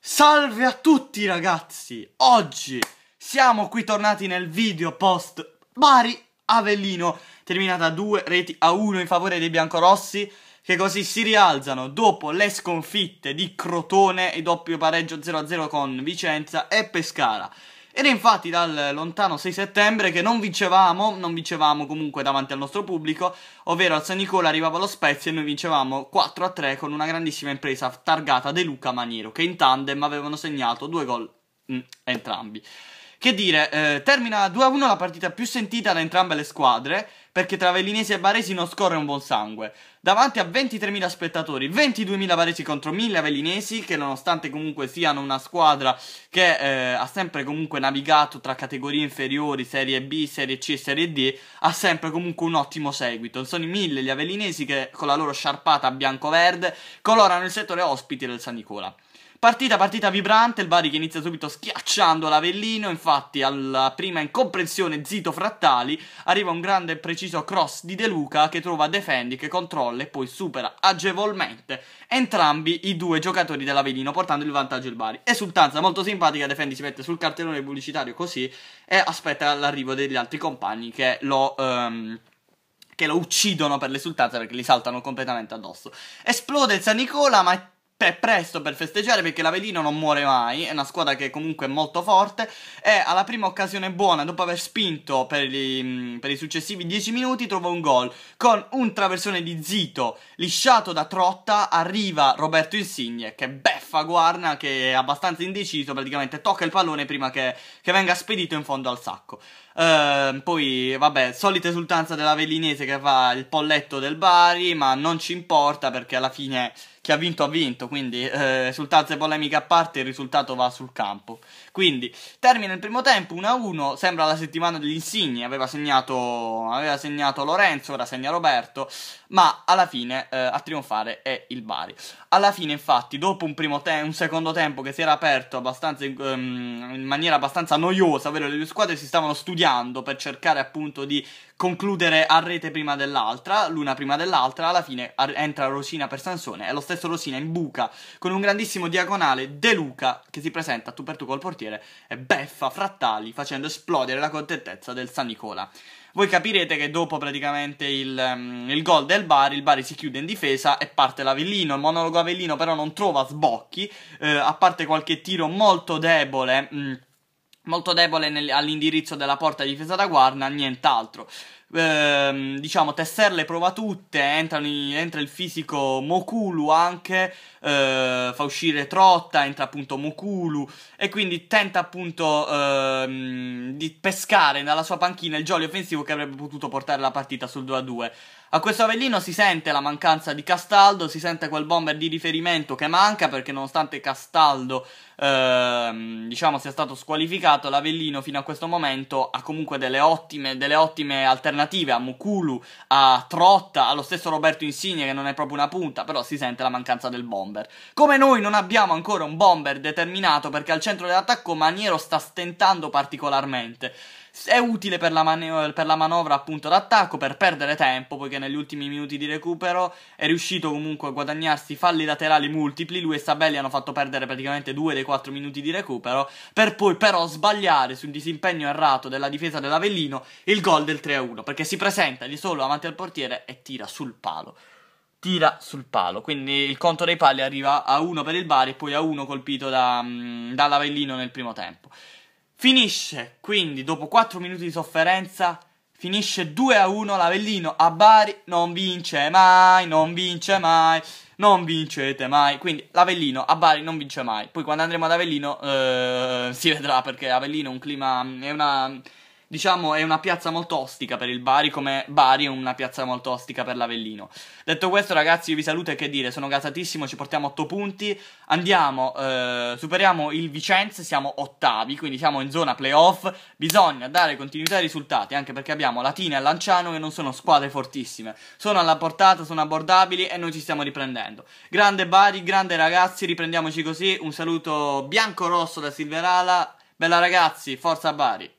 Salve a tutti ragazzi! Oggi siamo qui tornati nel video post Bari Avellino, terminata 2 reti a 1 in favore dei biancorossi che così si rialzano dopo le sconfitte di Crotone e doppio pareggio 0-0 con Vicenza e Pescara. Ed è infatti dal lontano 6 settembre che non vincevamo, non vincevamo comunque davanti al nostro pubblico, ovvero al San Nicola arrivava lo Spezia e noi vincevamo 4-3 con una grandissima impresa targata De Luca Maniero, che in tandem avevano segnato due gol mm, entrambi. Che dire, eh, termina 2-1 la partita più sentita da entrambe le squadre, perché tra Vellinesi e Baresi non scorre un buon sangue. Davanti a 23.000 spettatori, 22.000 Baresi contro 1.000 Vellinesi, che nonostante comunque siano una squadra che eh, ha sempre comunque navigato tra categorie inferiori, Serie B, Serie C e Serie D, ha sempre comunque un ottimo seguito. Sono i 1.000 gli Avellinesi che con la loro sciarpata bianco-verde colorano il settore ospiti del San Nicola. Partita, partita vibrante, il Bari che inizia subito schiacciando l'Avellino, infatti alla prima incomprensione zito frattali arriva un grande e preciso cross di De Luca che trova Defendi che controlla e poi supera agevolmente entrambi i due giocatori dell'Avellino portando il vantaggio il Bari. Esultanza molto simpatica, Defendi si mette sul cartellone pubblicitario così e aspetta l'arrivo degli altri compagni che lo... Um, che lo uccidono per l'esultanza perché li saltano completamente addosso. Esplode il San Nicola, ma è presto per festeggiare perché l'Avellino non muore mai, è una squadra che comunque è molto forte e alla prima occasione buona, dopo aver spinto per, gli, per i successivi 10 minuti, trova un gol. Con un traversone di Zito, lisciato da Trotta, arriva Roberto Insigne che beffa Guarna che è abbastanza indeciso, praticamente tocca il pallone prima che, che venga spedito in fondo al sacco. Ehm, poi, vabbè, solita esultanza della Vellinese che fa il polletto del Bari, ma non ci importa perché alla fine chi ha vinto ha vinto, quindi eh, esultanze polemiche a parte, il risultato va sul campo. Quindi termina il primo tempo 1-1, sembra la settimana degli insigni, aveva segnato, aveva segnato Lorenzo, ora segna Roberto, ma alla fine eh, a trionfare è il Bari. Alla fine infatti, dopo un, te- un secondo tempo che si era aperto abbastanza, um, in maniera abbastanza noiosa, ovvero le due squadre si stavano studiando, negoziando per cercare appunto di concludere a rete prima dell'altra, l'una prima dell'altra, alla fine entra Rosina per Sansone e lo stesso Rosina in buca con un grandissimo diagonale De Luca che si presenta tu per tu col portiere e beffa frattali facendo esplodere la contentezza del San Nicola. Voi capirete che dopo praticamente il, um, il gol del Bari, il Bari si chiude in difesa e parte l'Avellino. Il monologo Avellino però non trova sbocchi, eh, a parte qualche tiro molto debole. Mh, mm, molto debole nel, all'indirizzo della porta difesa da guarda, nient'altro ehm, diciamo, Tesserle prova tutte, entra, entra il fisico Mokulu anche, eh, fa uscire Trotta, entra appunto Mokulu e quindi tenta appunto ehm, di pescare dalla sua panchina il jolly offensivo che avrebbe potuto portare la partita sul 2-2. A questo Avellino si sente la mancanza di Castaldo, si sente quel bomber di riferimento che manca perché nonostante Castaldo ehm, diciamo sia stato squalificato, l'Avellino fino a questo momento ha comunque delle ottime, delle ottime alternative alternative a Mukulu, a Trotta, allo stesso Roberto Insigne che non è proprio una punta, però si sente la mancanza del bomber. Come noi non abbiamo ancora un bomber determinato perché al centro dell'attacco Maniero sta stentando particolarmente è utile per la, man- per la, manovra appunto d'attacco, per perdere tempo, poiché negli ultimi minuti di recupero è riuscito comunque a guadagnarsi falli laterali multipli, lui e Sabelli hanno fatto perdere praticamente due dei quattro minuti di recupero, per poi però sbagliare sul disimpegno errato della difesa dell'Avellino il gol del 3-1, perché si presenta di solo davanti al portiere e tira sul palo tira sul palo. Quindi il conto dei pali arriva a 1 per il Bari e poi a 1 colpito da, dall'Avellino nel primo tempo. Finisce quindi dopo 4 minuti di sofferenza Finisce 2 a 1 l'Avellino a Bari, non vince mai, non vince mai, non vincete mai. Quindi l'Avellino a Bari non vince mai. Poi quando andremo ad Avellino eh, si vedrà perché Avellino è un clima, è una, diciamo, è una piazza molto ostica per il Bari, come Bari è una piazza molto ostica per l'Avellino. Detto questo, ragazzi, io vi saluto e che dire, sono gasatissimo, ci portiamo 8 punti, andiamo, eh, superiamo il Vicenza, siamo ottavi, quindi siamo in zona playoff, bisogna dare continuità ai risultati, anche perché abbiamo Latina e Lanciano che non sono squadre fortissime, sono alla portata, sono abbordabili e noi ci stiamo riprendendo. Grande Bari, grande ragazzi, riprendiamoci così, un saluto bianco-rosso da Silverala, bella ragazzi, forza Bari!